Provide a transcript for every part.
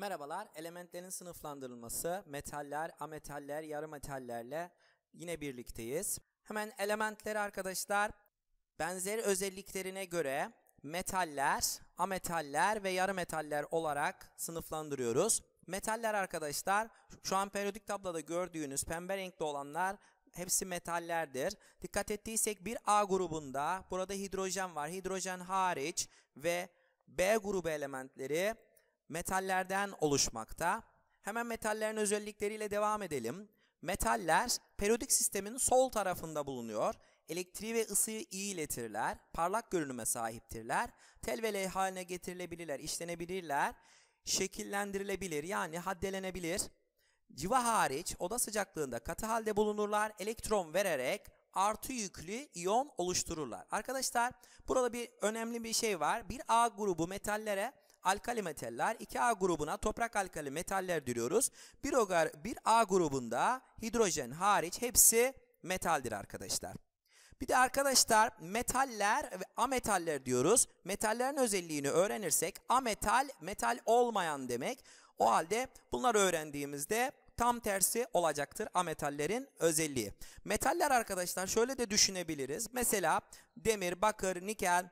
Merhabalar, elementlerin sınıflandırılması, metaller, ametaller, yarı metallerle yine birlikteyiz. Hemen elementleri arkadaşlar benzeri özelliklerine göre metaller, ametaller ve yarı metaller olarak sınıflandırıyoruz. Metaller arkadaşlar şu an periyodik tabloda gördüğünüz pembe renkli olanlar hepsi metallerdir. Dikkat ettiysek bir A grubunda burada hidrojen var. Hidrojen hariç ve B grubu elementleri metallerden oluşmakta. Hemen metallerin özellikleriyle devam edelim. Metaller periyodik sistemin sol tarafında bulunuyor. Elektriği ve ısıyı iyi iletirler. Parlak görünüme sahiptirler. Tel ve leh haline getirilebilirler, işlenebilirler. Şekillendirilebilir yani haddelenebilir. Civa hariç oda sıcaklığında katı halde bulunurlar. Elektron vererek artı yüklü iyon oluştururlar. Arkadaşlar burada bir önemli bir şey var. Bir A grubu metallere alkali metaller 2A grubuna toprak alkali metaller diyoruz. 1 1A grubunda hidrojen hariç hepsi metaldir arkadaşlar. Bir de arkadaşlar metaller ve ametaller diyoruz. Metallerin özelliğini öğrenirsek ametal metal olmayan demek. O halde bunları öğrendiğimizde tam tersi olacaktır ametallerin özelliği. Metaller arkadaşlar şöyle de düşünebiliriz. Mesela demir, bakır, nikel,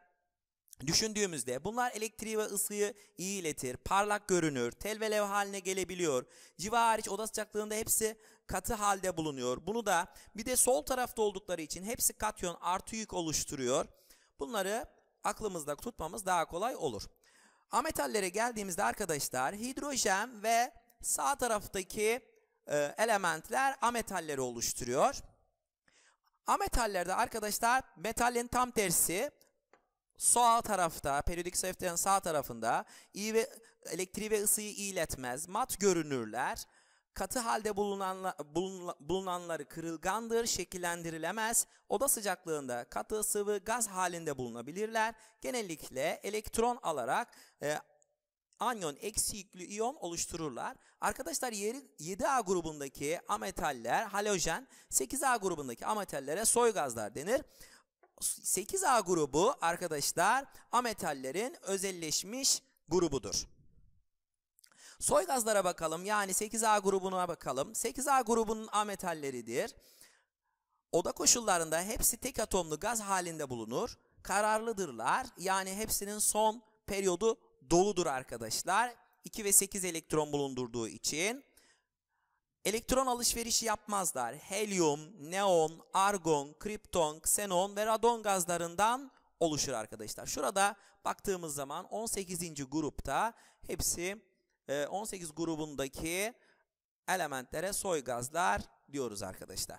Düşündüğümüzde bunlar elektriği ve ısıyı iyi iletir, parlak görünür, tel ve levha haline gelebiliyor. Civa hariç oda sıcaklığında hepsi katı halde bulunuyor. Bunu da bir de sol tarafta oldukları için hepsi katyon artı yük oluşturuyor. Bunları aklımızda tutmamız daha kolay olur. Ametallere geldiğimizde arkadaşlar hidrojen ve sağ taraftaki e, elementler ametalleri oluşturuyor. Ametallerde arkadaşlar metalin tam tersi sağ tarafta, periyodik sayfanın sağ tarafında iyi ve elektriği ve ısıyı iletmez, mat görünürler. Katı halde bulunanla, bulun, bulunanları kırılgandır, şekillendirilemez. Oda sıcaklığında katı, sıvı, gaz halinde bulunabilirler. Genellikle elektron alarak e, anyon eksi yüklü iyon oluştururlar. Arkadaşlar 7A grubundaki ametaller halojen, 8A grubundaki ametallere soy gazlar denir. 8A grubu arkadaşlar ametallerin özelleşmiş grubudur. Soy gazlara bakalım. Yani 8A grubuna bakalım. 8A grubunun ametalleridir. Oda koşullarında hepsi tek atomlu gaz halinde bulunur. Kararlıdırlar. Yani hepsinin son periyodu doludur arkadaşlar. 2 ve 8 elektron bulundurduğu için Elektron alışverişi yapmazlar. Helyum, neon, argon, kripton, ksenon ve radon gazlarından oluşur arkadaşlar. Şurada baktığımız zaman 18. grupta hepsi 18 e, grubundaki elementlere soy gazlar diyoruz arkadaşlar.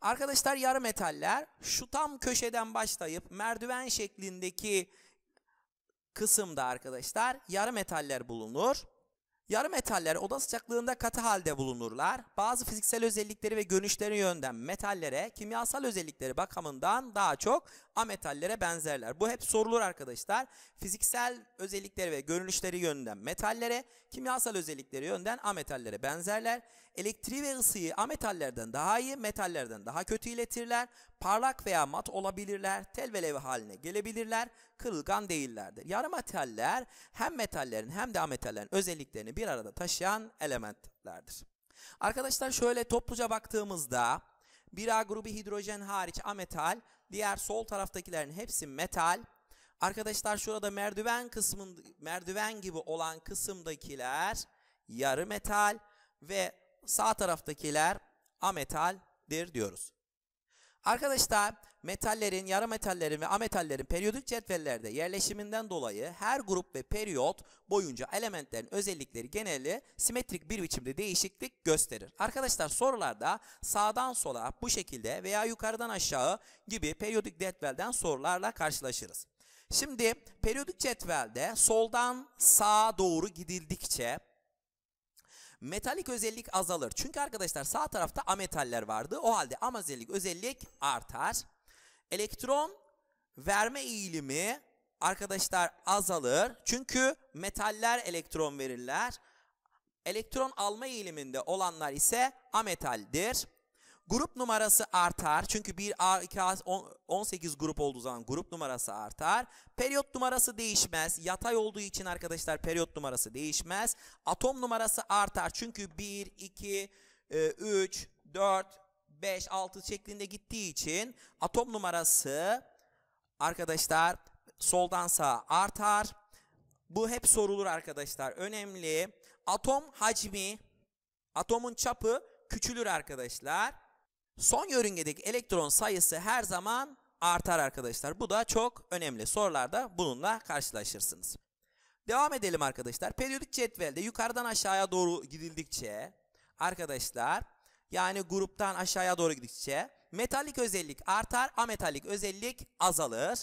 Arkadaşlar yarı metaller şu tam köşeden başlayıp merdiven şeklindeki kısımda arkadaşlar yarı metaller bulunur. Yarı metaller oda sıcaklığında katı halde bulunurlar. Bazı fiziksel özellikleri ve görünüşleri yönden metallere, kimyasal özellikleri bakımından daha çok ametallere benzerler. Bu hep sorulur arkadaşlar. Fiziksel özellikleri ve görünüşleri yönden metallere, kimyasal özellikleri yönden ametallere benzerler elektriği ve ısıyı ametallerden daha iyi, metallerden daha kötü iletirler, parlak veya mat olabilirler, tel ve levha haline gelebilirler, kırılgan değillerdir. Yarı metaller hem metallerin hem de ametallerin özelliklerini bir arada taşıyan elementlerdir. Arkadaşlar şöyle topluca baktığımızda bir A grubu hidrojen hariç ametal, diğer sol taraftakilerin hepsi metal, Arkadaşlar şurada merdiven kısmın merdiven gibi olan kısımdakiler yarı metal ve sağ taraftakiler ametaldir diyoruz. Arkadaşlar metallerin, yarı metallerin ve ametallerin periyodik cetvellerde yerleşiminden dolayı her grup ve periyot boyunca elementlerin özellikleri geneli simetrik bir biçimde değişiklik gösterir. Arkadaşlar sorularda sağdan sola bu şekilde veya yukarıdan aşağı gibi periyodik cetvelden sorularla karşılaşırız. Şimdi periyodik cetvelde soldan sağa doğru gidildikçe Metalik özellik azalır. Çünkü arkadaşlar sağ tarafta ametaller vardı. O halde amazelik özellik artar. Elektron verme eğilimi arkadaşlar azalır. Çünkü metaller elektron verirler. Elektron alma eğiliminde olanlar ise ametaldir. Grup numarası artar. Çünkü 1 A 2 A 18 grup olduğu zaman grup numarası artar. Periyot numarası değişmez. Yatay olduğu için arkadaşlar periyot numarası değişmez. Atom numarası artar. Çünkü 1 2 3 4 5 6 şeklinde gittiği için atom numarası arkadaşlar soldan sağa artar. Bu hep sorulur arkadaşlar. Önemli. Atom hacmi, atomun çapı küçülür arkadaşlar. Son yörüngedeki elektron sayısı her zaman artar arkadaşlar. Bu da çok önemli. Sorularda bununla karşılaşırsınız. Devam edelim arkadaşlar. Periyodik cetvelde yukarıdan aşağıya doğru gidildikçe arkadaşlar yani gruptan aşağıya doğru gidildikçe metalik özellik artar, ametalik özellik azalır.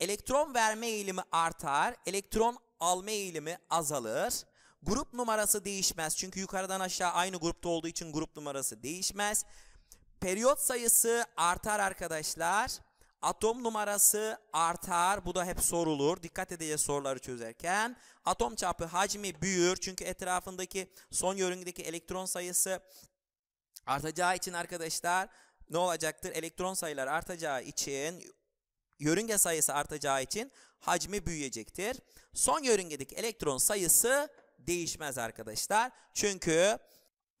Elektron verme eğilimi artar, elektron alma eğilimi azalır. Grup numarası değişmez çünkü yukarıdan aşağı aynı grupta olduğu için grup numarası değişmez. Periyot sayısı artar arkadaşlar. Atom numarası artar. Bu da hep sorulur. Dikkat edeceğiz soruları çözerken. Atom çapı hacmi büyür. Çünkü etrafındaki son yörüngedeki elektron sayısı artacağı için arkadaşlar ne olacaktır? Elektron sayılar artacağı için yörünge sayısı artacağı için hacmi büyüyecektir. Son yörüngedeki elektron sayısı değişmez arkadaşlar. Çünkü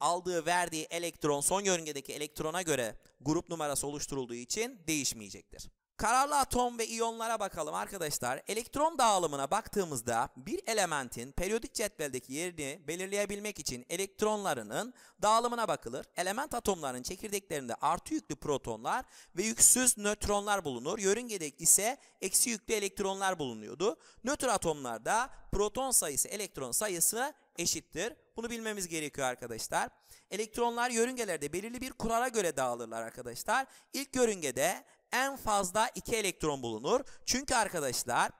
aldığı verdiği elektron son yörüngedeki elektrona göre grup numarası oluşturulduğu için değişmeyecektir. Kararlı atom ve iyonlara bakalım arkadaşlar. Elektron dağılımına baktığımızda bir elementin periyodik cetveldeki yerini belirleyebilmek için elektronlarının dağılımına bakılır. Element atomlarının çekirdeklerinde artı yüklü protonlar ve yüksüz nötronlar bulunur. Yörüngede ise eksi yüklü elektronlar bulunuyordu. Nötr atomlarda proton sayısı elektron sayısı eşittir. Bunu bilmemiz gerekiyor arkadaşlar. Elektronlar yörüngelerde belirli bir kurala göre dağılırlar arkadaşlar. İlk yörüngede en fazla 2 elektron bulunur. Çünkü arkadaşlar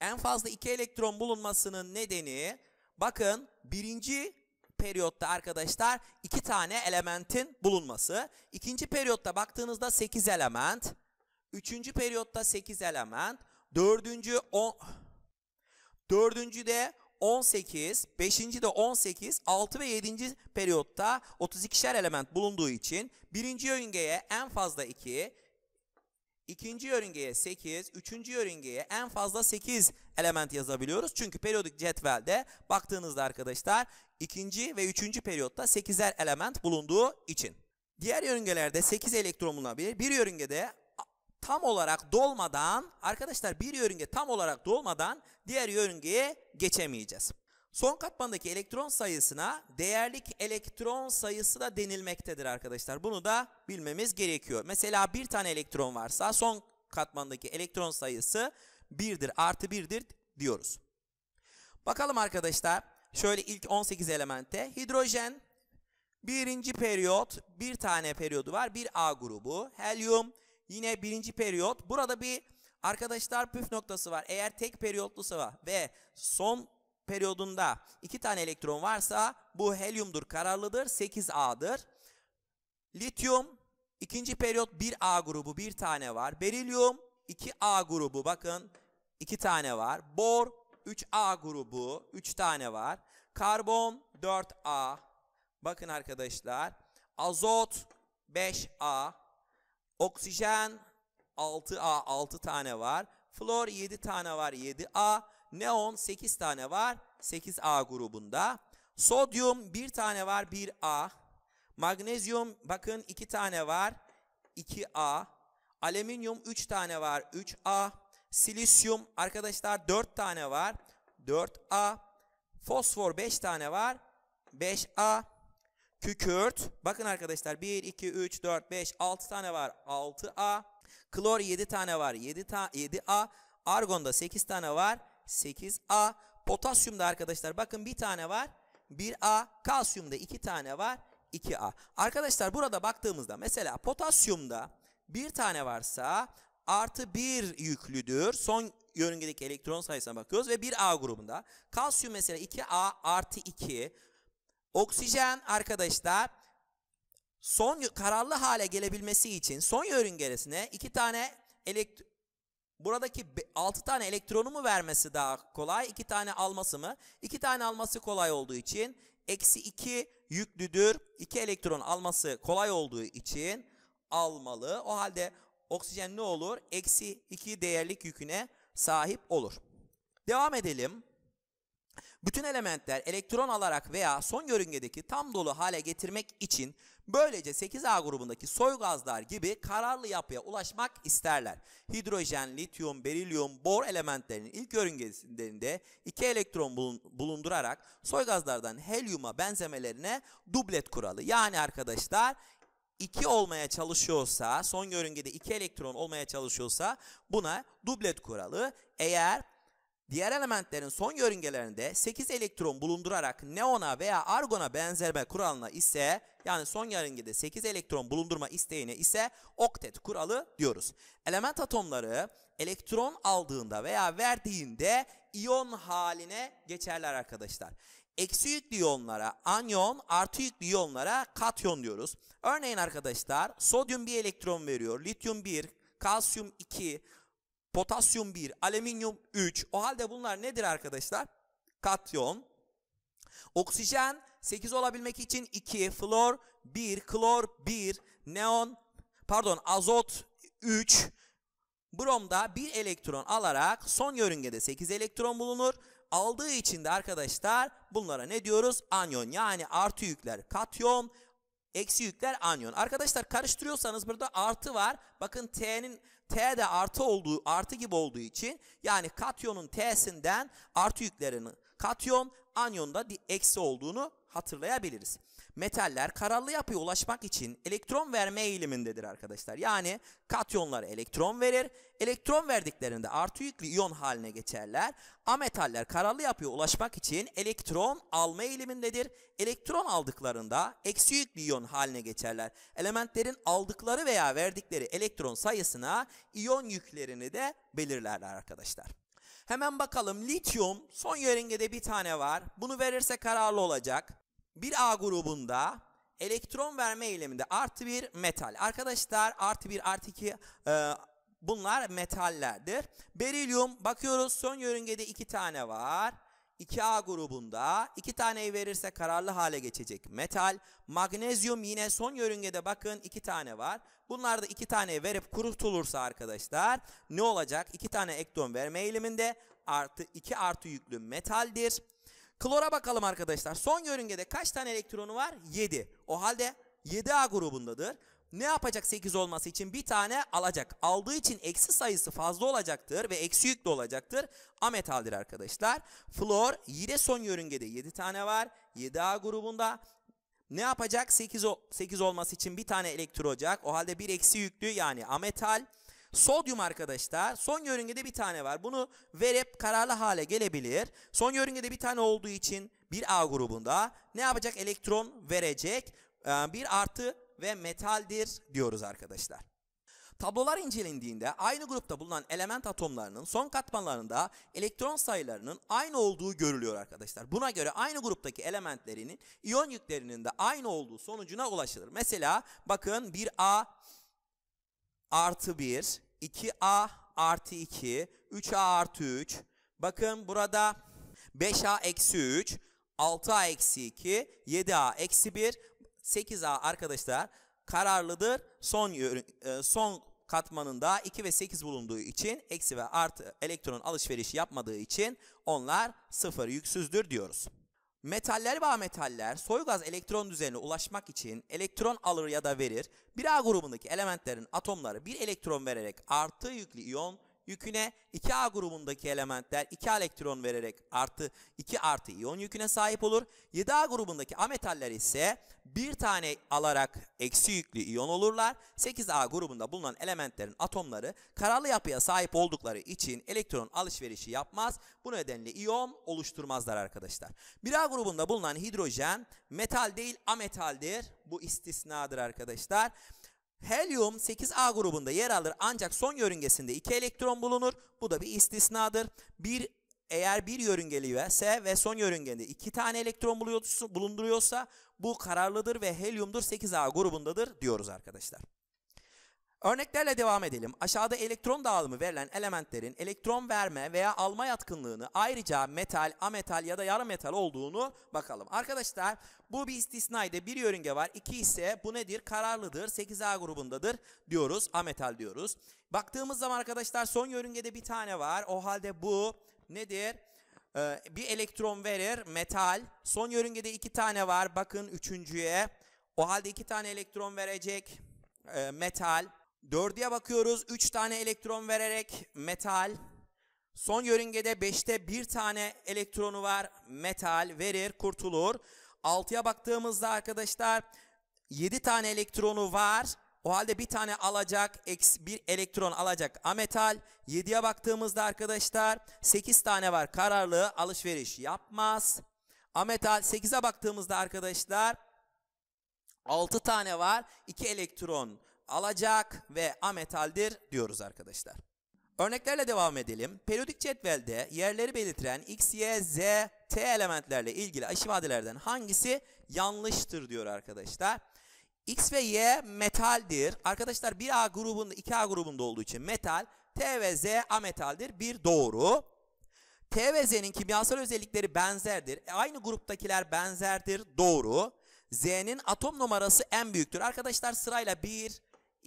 en fazla 2 elektron bulunmasının nedeni bakın birinci periyotta arkadaşlar 2 tane elementin bulunması. İkinci periyotta baktığınızda 8 element. Üçüncü periyotta 8 element. Dördüncü 10... Dördüncü de 18, 5. de 18, 6 ve 7. periyotta 32'şer element bulunduğu için 1. yörüngeye en fazla 2, 2. yörüngeye 8, 3. yörüngeye en fazla 8 element yazabiliyoruz. Çünkü periyodik cetvelde baktığınızda arkadaşlar 2. ve 3. periyotta 8'er element bulunduğu için. Diğer yörüngelerde 8 elektron bulunabilir. Bir yörüngede tam olarak dolmadan arkadaşlar bir yörünge tam olarak dolmadan diğer yörüngeye geçemeyeceğiz. Son katmandaki elektron sayısına değerlik elektron sayısı da denilmektedir arkadaşlar. Bunu da bilmemiz gerekiyor. Mesela bir tane elektron varsa son katmandaki elektron sayısı 1'dir artı 1'dir diyoruz. Bakalım arkadaşlar şöyle ilk 18 elemente hidrojen birinci periyot bir tane periyodu var bir A grubu helyum Yine birinci periyot. Burada bir arkadaşlar püf noktası var. Eğer tek periyotlu periyotlusa ve son periyodunda iki tane elektron varsa bu helyumdur, kararlıdır, 8A'dır. Lityum ikinci periyot 1A grubu bir tane var. Berilyum 2A grubu bakın iki tane var. Bor 3A grubu 3 tane var. Karbon 4A. Bakın arkadaşlar. Azot 5A. Oksijen 6A 6 tane var. Flor 7 tane var 7A. Neon 8 tane var 8A grubunda. Sodyum 1 tane var 1A. Magnezyum bakın 2 tane var 2A. Alüminyum 3 tane var 3A. Silisyum arkadaşlar 4 tane var 4A. Fosfor 5 tane var 5A kükürt. Bakın arkadaşlar 1, 2, 3, 4, 5, 6 tane var 6A. Klor 7 tane var 7 ta 7A. Argonda 8 tane var 8A. Potasyumda arkadaşlar bakın bir tane var 1A. Kalsiyumda 2 tane var 2A. Arkadaşlar burada baktığımızda mesela potasyumda bir tane varsa artı 1 yüklüdür. Son yörüngedeki elektron sayısına bakıyoruz ve 1A grubunda. Kalsiyum mesela 2A artı 2. Oksijen arkadaşlar son kararlı hale gelebilmesi için son yörüngesine iki tane elekt buradaki 6 tane elektronu mu vermesi daha kolay, 2 tane alması mı? 2 tane alması kolay olduğu için eksi 2 yüklüdür. 2 elektron alması kolay olduğu için almalı. O halde oksijen ne olur? Eksi 2 değerlik yüküne sahip olur. Devam edelim. Bütün elementler elektron alarak veya son yörüngedeki tam dolu hale getirmek için böylece 8A grubundaki soy gazlar gibi kararlı yapıya ulaşmak isterler. Hidrojen, lityum, berilyum, bor elementlerinin ilk yörüngelerinde iki elektron bulundurarak soy gazlardan helyuma benzemelerine dublet kuralı. Yani arkadaşlar 2 olmaya çalışıyorsa, son yörüngede 2 elektron olmaya çalışıyorsa buna dublet kuralı. Eğer Diğer elementlerin son yörüngelerinde 8 elektron bulundurarak neona veya argona benzerme kuralına ise yani son yörüngede 8 elektron bulundurma isteğine ise oktet kuralı diyoruz. Element atomları elektron aldığında veya verdiğinde iyon haline geçerler arkadaşlar. Eksi yüklü iyonlara anyon, artı yüklü iyonlara katyon diyoruz. Örneğin arkadaşlar sodyum bir elektron veriyor, lityum 1, kalsiyum 2, potasyum 1, alüminyum 3. O halde bunlar nedir arkadaşlar? Katyon. Oksijen 8 olabilmek için 2, flor 1, klor 1, neon pardon azot 3, bromda 1 elektron alarak son yörüngede 8 elektron bulunur. Aldığı için de arkadaşlar bunlara ne diyoruz? Anyon yani artı yükler katyon, eksi yükler anyon. Arkadaşlar karıştırıyorsanız burada artı var. Bakın T'nin T de artı olduğu artı gibi olduğu için yani katyonun T'sinden artı yüklerini katyon anyonda eksi olduğunu hatırlayabiliriz metaller kararlı yapıya ulaşmak için elektron verme eğilimindedir arkadaşlar. Yani katyonlar elektron verir. Elektron verdiklerinde artı yüklü iyon haline geçerler. Ametaller kararlı yapıya ulaşmak için elektron alma eğilimindedir. Elektron aldıklarında eksi yüklü iyon haline geçerler. Elementlerin aldıkları veya verdikleri elektron sayısına iyon yüklerini de belirlerler arkadaşlar. Hemen bakalım lityum son yörüngede bir tane var. Bunu verirse kararlı olacak. Bir A grubunda elektron verme eyleminde artı bir metal. Arkadaşlar artı bir artı iki e, bunlar metallerdir. Berilyum bakıyoruz son yörüngede iki tane var. 2A grubunda 2 taneyi verirse kararlı hale geçecek metal. Magnezyum yine son yörüngede bakın 2 tane var. Bunlar da 2 tane verip kurutulursa arkadaşlar ne olacak? 2 tane ekton verme eğiliminde artı 2 artı yüklü metaldir. Klora bakalım arkadaşlar. Son yörüngede kaç tane elektronu var? 7. O halde 7A grubundadır. Ne yapacak 8 olması için? Bir tane alacak. Aldığı için eksi sayısı fazla olacaktır ve eksi yüklü olacaktır. Ametaldir arkadaşlar. Flor yine son yörüngede 7 tane var. 7A grubunda. Ne yapacak? 8, 8 olması için bir tane elektron olacak. O halde bir eksi yüklü yani ametal. Sodyum arkadaşlar son yörüngede bir tane var. Bunu verip kararlı hale gelebilir. Son yörüngede bir tane olduğu için bir A grubunda ne yapacak? Elektron verecek. Ee, bir artı ve metaldir diyoruz arkadaşlar. Tablolar incelendiğinde aynı grupta bulunan element atomlarının son katmanlarında elektron sayılarının aynı olduğu görülüyor arkadaşlar. Buna göre aynı gruptaki elementlerinin iyon yüklerinin de aynı olduğu sonucuna ulaşılır. Mesela bakın bir A artı 1, 2A artı 2, 3A artı 3. Bakın burada 5A eksi 3, 6A eksi 2, 7A eksi 1, 8A arkadaşlar kararlıdır. Son e, son katmanında 2 ve 8 bulunduğu için eksi ve artı elektron alışverişi yapmadığı için onlar sıfır yüksüzdür diyoruz. Metaller ve ametaller soy gaz elektron düzenine ulaşmak için elektron alır ya da verir. Bir A grubundaki elementlerin atomları bir elektron vererek artı yüklü iyon yüküne 2A grubundaki elementler 2 elektron vererek artı 2 artı iyon yüküne sahip olur. 7A grubundaki ametaller ise bir tane alarak eksi yüklü iyon olurlar. 8A grubunda bulunan elementlerin atomları kararlı yapıya sahip oldukları için elektron alışverişi yapmaz. Bu nedenle iyon oluşturmazlar arkadaşlar. 1A grubunda bulunan hidrojen metal değil ametaldir. Bu istisnadır arkadaşlar. Helyum 8A grubunda yer alır ancak son yörüngesinde 2 elektron bulunur. Bu da bir istisnadır. Bir eğer bir yörüngeliyorsa ve son yörüngede 2 tane elektron bulunduruyorsa bu kararlıdır ve helyumdur 8A grubundadır diyoruz arkadaşlar. Örneklerle devam edelim. Aşağıda elektron dağılımı verilen elementlerin elektron verme veya alma yatkınlığını ayrıca metal, ametal ya da yarım metal olduğunu bakalım. Arkadaşlar bu bir istisnaydı. Bir yörünge var. İki ise bu nedir? Kararlıdır. 8A grubundadır diyoruz. Ametal diyoruz. Baktığımız zaman arkadaşlar son yörüngede bir tane var. O halde bu nedir? Ee, bir elektron verir. Metal. Son yörüngede iki tane var. Bakın üçüncüye. O halde iki tane elektron verecek. E, metal. Dördüye bakıyoruz. Üç tane elektron vererek metal. Son yörüngede beşte bir tane elektronu var. Metal verir, kurtulur. Altıya baktığımızda arkadaşlar yedi tane elektronu var. O halde bir tane alacak, bir elektron alacak ametal. 7'ye baktığımızda arkadaşlar 8 tane var kararlı alışveriş yapmaz. Ametal 8'e baktığımızda arkadaşlar 6 tane var 2 elektron alacak ve ametaldir diyoruz arkadaşlar. Örneklerle devam edelim. Periyodik cetvelde yerleri belirtilen X, Y, Z, T elementlerle ilgili aşı maddelerden hangisi yanlıştır diyor arkadaşlar. X ve Y metaldir. Arkadaşlar 1A grubunda 2A grubunda olduğu için metal. T ve Z ametaldir. Bir doğru. T ve Z'nin kimyasal özellikleri benzerdir. E, aynı gruptakiler benzerdir. Doğru. Z'nin atom numarası en büyüktür. Arkadaşlar sırayla 1,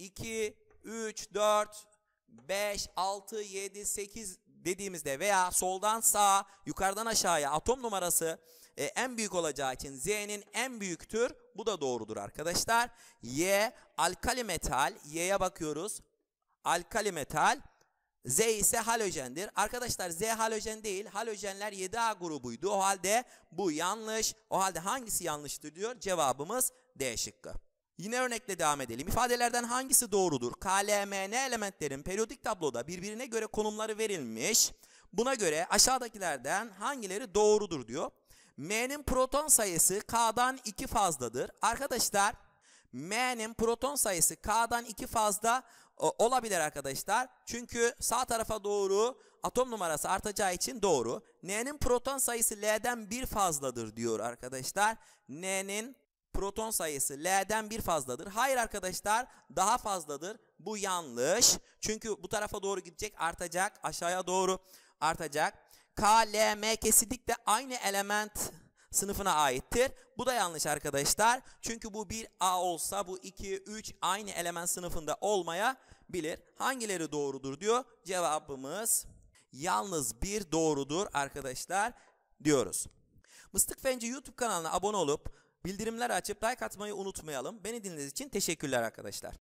2, 3, 4, 5, 6, 7, 8 dediğimizde veya soldan sağa yukarıdan aşağıya atom numarası e, en büyük olacağı için Z'nin en büyüktür. Bu da doğrudur arkadaşlar. Y alkali metal. Y'ye bakıyoruz. Alkali metal. Z ise halojendir. Arkadaşlar Z halojen değil. Halojenler 7A grubuydu. O halde bu yanlış. O halde hangisi yanlıştır diyor. Cevabımız D şıkkı. Yine örnekle devam edelim. İfadelerden hangisi doğrudur? K, L, M, N elementlerin periyodik tabloda birbirine göre konumları verilmiş. Buna göre aşağıdakilerden hangileri doğrudur diyor. M'nin proton sayısı K'dan 2 fazladır. Arkadaşlar M'nin proton sayısı K'dan 2 fazla e, olabilir arkadaşlar. Çünkü sağ tarafa doğru atom numarası artacağı için doğru. N'nin proton sayısı L'den 1 fazladır diyor arkadaşlar. N'nin proton sayısı L'den bir fazladır. Hayır arkadaşlar daha fazladır. Bu yanlış. Çünkü bu tarafa doğru gidecek artacak. Aşağıya doğru artacak. K, L, M kesinlikle aynı element sınıfına aittir. Bu da yanlış arkadaşlar. Çünkü bu 1A olsa bu 2, 3 aynı element sınıfında olmayabilir. Hangileri doğrudur diyor. Cevabımız yalnız bir doğrudur arkadaşlar diyoruz. Mıstık Fenci YouTube kanalına abone olup Bildirimler açıp like atmayı unutmayalım. Beni dinlediğiniz için teşekkürler arkadaşlar.